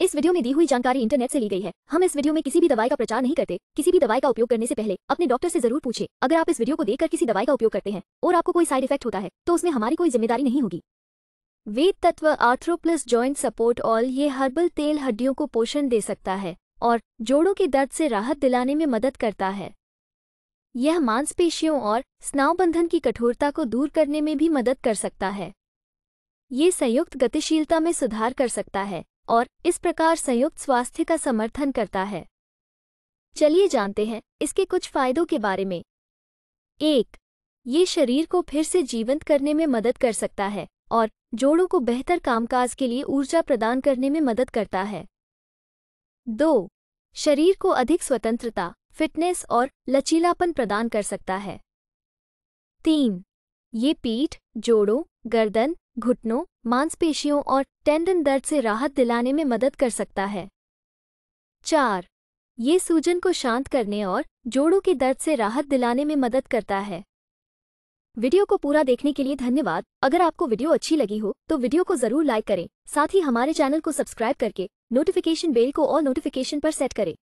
इस वीडियो में दी हुई जानकारी इंटरनेट से ली गई है हम इस वीडियो में किसी भी दवाई का प्रचार नहीं करते किसी भी दवाई का उपयोग करने से पहले अपने डॉक्टर से जरूर पूछे अगर आप इस वीडियो को देखकर किसी दवाई का उपयोग करते हैं और आपको कोई साइड इफेक्ट होता है तो उसमें हमारी कोई जिम्मेदारी नहीं होगी Ved Tatva Arthroplus joint support all ये हर्बल तेल हड्डियों को पोषण दे सकता है और जोड़ों के दर्द से राहत दिलाने में मदद करता है यह मांसपेशियों और स्नावबंधन की कठोरता को दूर करने में भी मदद कर सकता है ये संयुक्त गतिशीलता में सुधार कर सकता है और इस प्रकार संयुक्त स्वास्थ्य का समर्थन करता है चलिए जानते हैं इसके कुछ फायदों के बारे में एक ये शरीर को फिर से जीवंत करने में मदद कर सकता है और जोड़ों को बेहतर कामकाज के लिए ऊर्जा प्रदान करने में मदद करता है दो शरीर को अधिक स्वतंत्रता फिटनेस और लचीलापन प्रदान कर सकता है तीन ये पीठ जोड़ों गर्दन घुटनों मांसपेशियों और टेंडन दर्द से राहत दिलाने में मदद कर सकता है चार ये सूजन को शांत करने और जोड़ों के दर्द से राहत दिलाने में मदद करता है वीडियो को पूरा देखने के लिए धन्यवाद अगर आपको वीडियो अच्छी लगी हो तो वीडियो को जरूर लाइक करें साथ ही हमारे चैनल को सब्सक्राइब करके नोटिफिकेशन बेल को और नोटिफिकेशन पर सेट करें